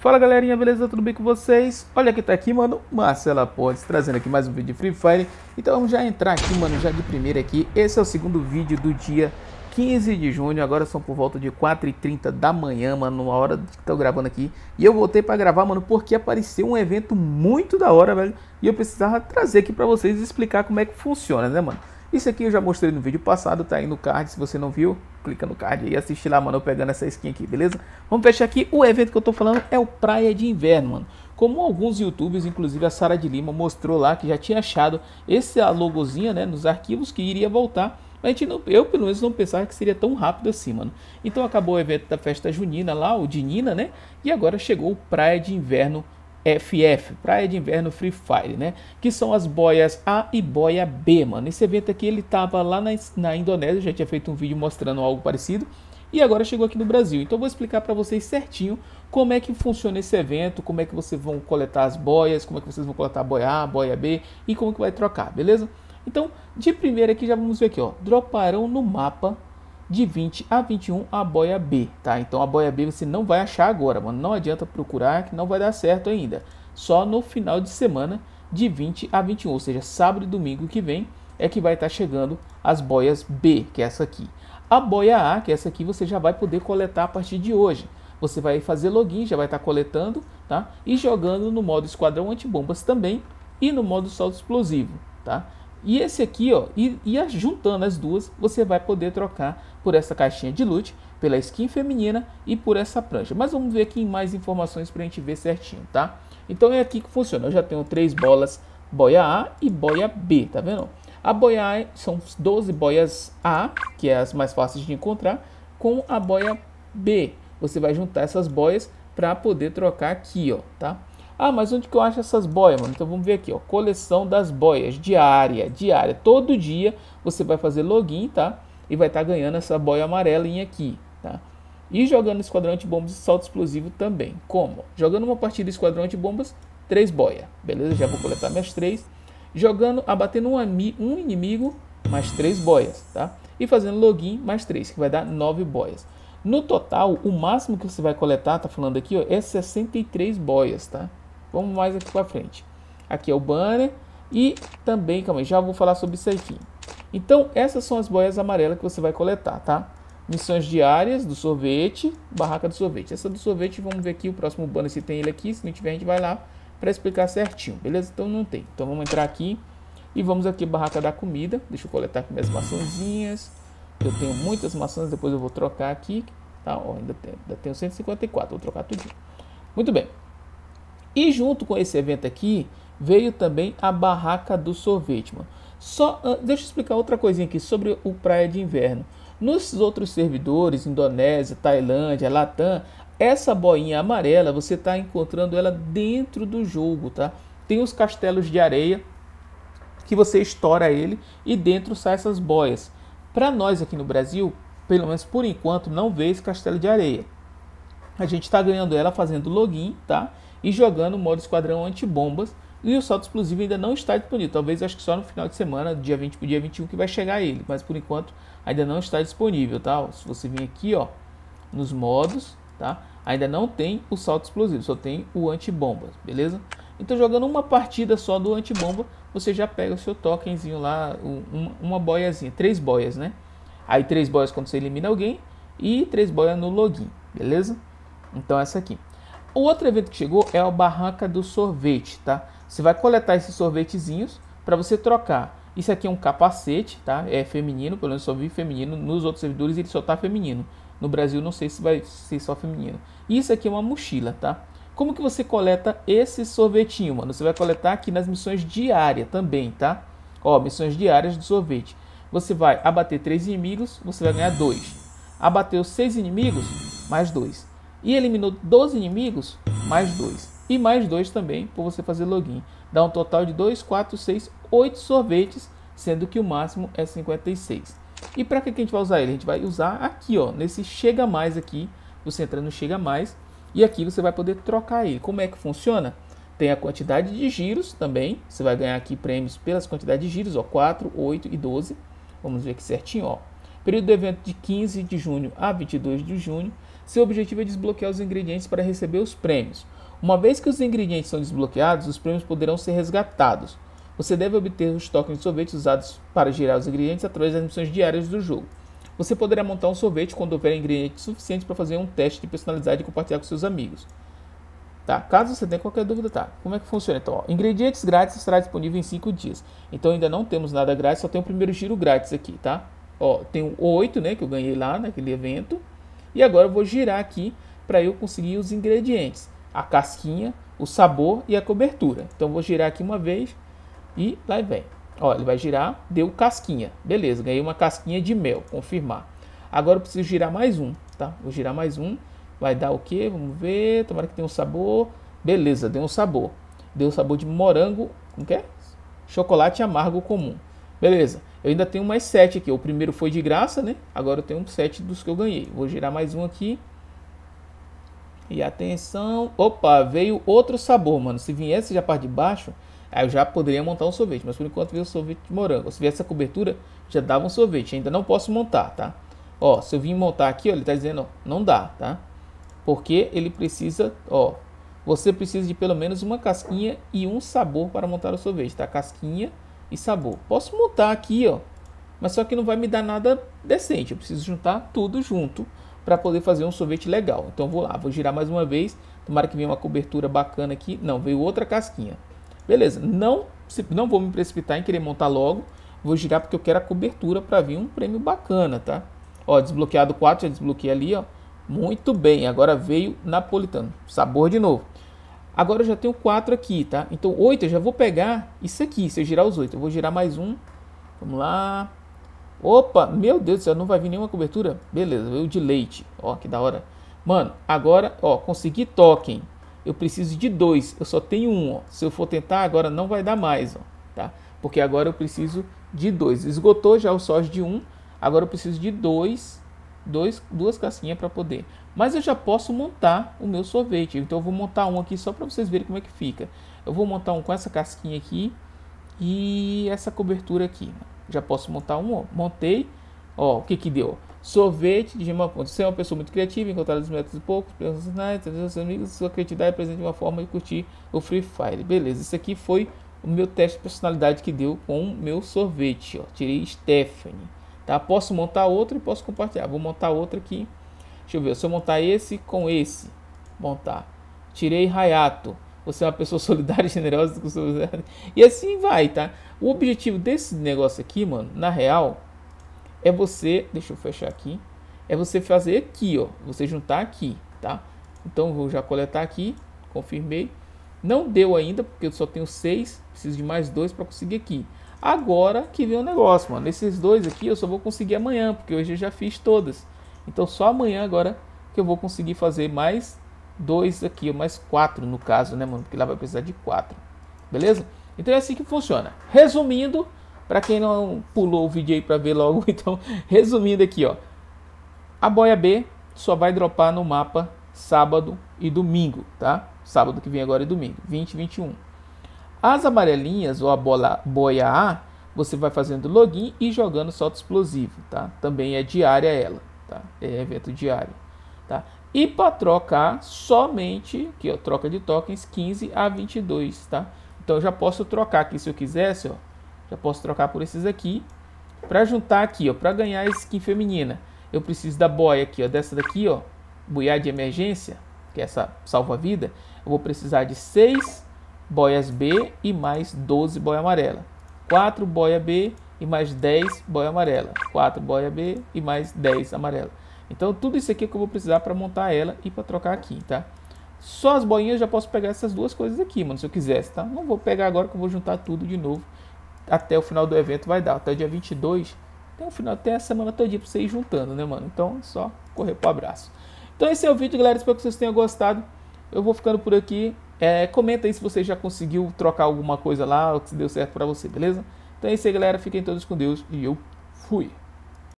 Fala galerinha, beleza? Tudo bem com vocês? Olha quem tá aqui, mano, Marcela Pontes, trazendo aqui mais um vídeo de Free Fire. Então vamos já entrar aqui, mano, já de primeira aqui. Esse é o segundo vídeo do dia 15 de junho, agora são por volta de 4h30 da manhã, mano, uma hora que tô gravando aqui. E eu voltei para gravar, mano, porque apareceu um evento muito da hora, velho. E eu precisava trazer aqui para vocês e explicar como é que funciona, né, mano? Isso aqui eu já mostrei no vídeo passado, tá aí no card, se você não viu, clica no card e assiste lá, mano, eu pegando essa skin aqui, beleza? Vamos fechar aqui, o evento que eu tô falando é o Praia de Inverno, mano. Como alguns youtubers, inclusive a Sara de Lima mostrou lá que já tinha achado essa logozinha, né, nos arquivos que iria voltar gente não, eu pelo menos não pensava que seria tão rápido assim, mano. Então acabou o evento da festa junina lá, o de Nina, né? E agora chegou o Praia de Inverno FF, Praia de Inverno Free Fire, né? Que são as boias A e boia B, mano. Esse evento aqui ele tava lá na, na Indonésia, já tinha feito um vídeo mostrando algo parecido e agora chegou aqui no Brasil. Então vou explicar para vocês certinho como é que funciona esse evento, como é que vocês vão coletar as boias, como é que vocês vão coletar a boia A, boia B e como que vai trocar, beleza? Então, de primeira aqui já vamos ver aqui, ó, droparão no mapa de 20 a 21 a boia B, tá? Então a boia B você não vai achar agora, mano. Não adianta procurar que não vai dar certo ainda. Só no final de semana de 20 a 21, ou seja, sábado e domingo que vem é que vai estar tá chegando as boias B, que é essa aqui. A boia A, que é essa aqui, você já vai poder coletar a partir de hoje. Você vai fazer login, já vai estar tá coletando, tá? E jogando no modo esquadrão antibombas também e no modo salto explosivo, tá? E esse aqui, ó, e, e juntando as duas, você vai poder trocar por essa caixinha de loot, pela skin feminina e por essa prancha. Mas vamos ver aqui mais informações para a gente ver certinho, tá? Então é aqui que funciona. Eu já tenho três bolas, boia A e boia B, tá vendo? A boia A são 12 boias A, que é as mais fáceis de encontrar, com a boia B. Você vai juntar essas boias para poder trocar aqui, ó, tá? Ah, mas onde que eu acho essas boias, mano? Então vamos ver aqui, ó, coleção das boias, diária, diária. Todo dia você vai fazer login, tá? E vai estar tá ganhando essa boia amarelinha aqui, tá? E jogando esquadrão de bombas e salto explosivo também. Como? Jogando uma partida de esquadrão de bombas, três boias. Beleza, já vou coletar minhas três. Jogando, abatendo um, um inimigo, mais três boias, tá? E fazendo login, mais três, que vai dar nove boias. No total, o máximo que você vai coletar, tá falando aqui, ó, é 63 boias, tá? Vamos mais aqui para frente. Aqui é o banner e também, calma aí, já vou falar sobre isso aqui. Então, essas são as boias amarelas que você vai coletar, tá? Missões diárias do sorvete, barraca do sorvete. Essa do sorvete, vamos ver aqui o próximo banner se tem ele aqui. Se não tiver, a gente vai lá para explicar certinho, beleza? Então não tem. Então vamos entrar aqui e vamos aqui barraca da comida. Deixa eu coletar aqui minhas maçãzinhas. Eu tenho muitas maçãs, depois eu vou trocar aqui. Tá, ó, ainda, tenho, ainda tenho 154, vou trocar tudo. Muito bem. E junto com esse evento aqui, veio também a barraca do sorvete, mano. Só, ah, deixa eu explicar outra coisinha aqui sobre o praia de inverno. Nos outros servidores, Indonésia, Tailândia, Latam, essa boinha amarela você está encontrando ela dentro do jogo, tá? Tem os castelos de areia que você estoura ele e dentro sai essas boias. Para nós aqui no Brasil, pelo menos por enquanto, não vê esse castelo de areia. A gente está ganhando ela fazendo login, tá? e jogando o modo esquadrão antibombas. E o salto explosivo ainda não está disponível. Talvez acho que só no final de semana, dia 20 para dia 21, que vai chegar ele. Mas por enquanto ainda não está disponível, tá? Se você vir aqui, ó, nos modos, tá? Ainda não tem o salto explosivo, só tem o antibombas. beleza? Então jogando uma partida só do antibomba, você já pega o seu tokenzinho lá, um, uma boiazinha, três boias, né? Aí três boias quando você elimina alguém e três boias no login, beleza? Então essa aqui. O outro evento que chegou é a barraca do sorvete, tá? Você vai coletar esses sorvetezinhos para você trocar. Isso aqui é um capacete, tá? É feminino, pelo menos só vi feminino. Nos outros servidores ele só tá feminino. No Brasil não sei se vai ser só feminino. Isso aqui é uma mochila, tá? Como que você coleta esse sorvetinho, mano? Você vai coletar aqui nas missões diárias também, tá? Ó, missões diárias do sorvete. Você vai abater três inimigos, você vai ganhar dois. Abater os seis inimigos, mais dois e eliminou 12 inimigos, mais 2. E mais 2 também por você fazer login. Dá um total de 2, 4, 6, 8 sorvetes, sendo que o máximo é 56. E para que a gente vai usar ele? A gente vai usar aqui, ó, nesse Chega Mais aqui. Você entra no Chega Mais e aqui você vai poder trocar ele. Como é que funciona? Tem a quantidade de giros também. Você vai ganhar aqui prêmios pelas quantidades de giros, ó, 4, 8 e 12. Vamos ver aqui certinho, ó. Período do evento de 15 de junho a 22 de junho. Seu objetivo é desbloquear os ingredientes para receber os prêmios. Uma vez que os ingredientes são desbloqueados, os prêmios poderão ser resgatados. Você deve obter os tokens de sorvete usados para girar os ingredientes através das missões diárias do jogo. Você poderá montar um sorvete quando houver ingredientes suficientes para fazer um teste de personalidade e compartilhar com seus amigos. Tá? Caso você tenha qualquer dúvida, tá? Como é que funciona? Então, ó, ingredientes grátis estará disponível em 5 dias. Então ainda não temos nada grátis, só tem o primeiro giro grátis aqui, tá? Ó, tem o 8, né, que eu ganhei lá naquele evento. E agora eu vou girar aqui para eu conseguir os ingredientes. A casquinha, o sabor e a cobertura. Então vou girar aqui uma vez e lá vem. Ó, ele vai girar, deu casquinha. Beleza, ganhei uma casquinha de mel, confirmar. Agora eu preciso girar mais um, tá? Vou girar mais um. Vai dar o quê? Vamos ver. Tomara que tenha um sabor. Beleza, deu um sabor. Deu um sabor de morango, não quer? É? Chocolate amargo comum. Beleza. Eu ainda tenho mais 7 aqui. O primeiro foi de graça, né? Agora eu tenho 7 dos que eu ganhei. Vou girar mais um aqui. E atenção. Opa, veio outro sabor, mano. Se viesse já parte de baixo, aí eu já poderia montar um sorvete. Mas por enquanto veio o sorvete de morango. Se viesse a cobertura, já dava um sorvete. Ainda não posso montar, tá? Ó, se eu vim montar aqui, ó, ele tá dizendo, ó, não dá, tá? Porque ele precisa, ó, você precisa de pelo menos uma casquinha e um sabor para montar o sorvete, tá? Casquinha e sabor. Posso montar aqui, ó, mas só que não vai me dar nada decente. Eu preciso juntar tudo junto para poder fazer um sorvete legal. Então vou lá, vou girar mais uma vez. Tomara que venha uma cobertura bacana aqui. Não, veio outra casquinha. Beleza, não, não vou me precipitar em querer montar logo. Vou girar porque eu quero a cobertura para vir um prêmio bacana, tá? Ó, desbloqueado 4, já desbloqueei ali, ó. Muito bem, agora veio napolitano. Sabor de novo. Agora eu já tenho 4 aqui, tá? Então 8 eu já vou pegar isso aqui, se eu girar os 8. Eu vou girar mais um. Vamos lá. Opa, meu Deus do céu, não vai vir nenhuma cobertura? Beleza, veio de leite. Ó, que da hora. Mano, agora, ó, consegui token. Eu preciso de dois, eu só tenho um, ó. Se eu for tentar agora, não vai dar mais, ó, tá? Porque agora eu preciso de dois. Esgotou já o sós de um, agora eu preciso de dois, dois duas casquinhas para poder. Mas eu já posso montar o meu sorvete. Então eu vou montar um aqui só para vocês verem como é que fica. Eu vou montar um com essa casquinha aqui e essa cobertura aqui. Já posso montar um, ó. montei. Ó, o que que deu? Sorvete de uma ponte. Você é uma pessoa muito criativa, encontrar os métodos e poucos, seus amigos, sua criatividade presente de uma forma de curtir o Free Fire. Beleza, isso aqui foi o meu teste de personalidade que deu com o meu sorvete. Ó. Tirei Stephanie. Tá? Posso montar outro e posso compartilhar. Vou montar outro aqui. Deixa eu ver, se eu montar esse com esse, montar. Tirei Rayato. Você é uma pessoa solidária e generosa E assim vai, tá? O objetivo desse negócio aqui, mano, na real, é você. Deixa eu fechar aqui. É você fazer aqui, ó. Você juntar aqui, tá? Então vou já coletar aqui. Confirmei. Não deu ainda, porque eu só tenho seis. Preciso de mais dois para conseguir aqui. Agora que vem o negócio, mano. Esses dois aqui eu só vou conseguir amanhã, porque hoje eu já fiz todas. Então só amanhã agora que eu vou conseguir fazer mais dois aqui, ou mais quatro no caso, né, mano? Porque lá vai precisar de quatro. Beleza? Então é assim que funciona. Resumindo, para quem não pulou o vídeo aí para ver logo, então, resumindo aqui, ó. A boia B só vai dropar no mapa sábado e domingo, tá? Sábado que vem agora é e domingo, 20 e 21. As amarelinhas ou a bola, boia A, você vai fazendo login e jogando solto explosivo, tá? Também é diária ela tá? É evento diário, tá? E para trocar somente, que eu troca de tokens 15 a 22, tá? Então eu já posso trocar aqui se eu quisesse, ó. Já posso trocar por esses aqui para juntar aqui, ó, para ganhar skin feminina. Eu preciso da boia aqui, ó, dessa daqui, ó, boiá de emergência, que é essa salva-vida. Eu vou precisar de 6 boias B e mais 12 boia amarela. 4 boia B e mais 10 boia amarela, 4 boia B e mais 10 amarela. Então tudo isso aqui é que eu vou precisar para montar ela e para trocar aqui, tá? Só as boinhas já posso pegar essas duas coisas aqui, mano, se eu quisesse, tá? Não vou pegar agora que eu vou juntar tudo de novo. Até o final do evento vai dar, até o dia 22. Tem o final, tem a semana todo dia para você ir juntando, né, mano? Então só correr pro abraço. Então esse é o vídeo, galera. Espero que vocês tenham gostado. Eu vou ficando por aqui. É, comenta aí se você já conseguiu trocar alguma coisa lá, ou se deu certo para você, beleza? Então é isso aí, galera. Fiquem todos com Deus e eu fui.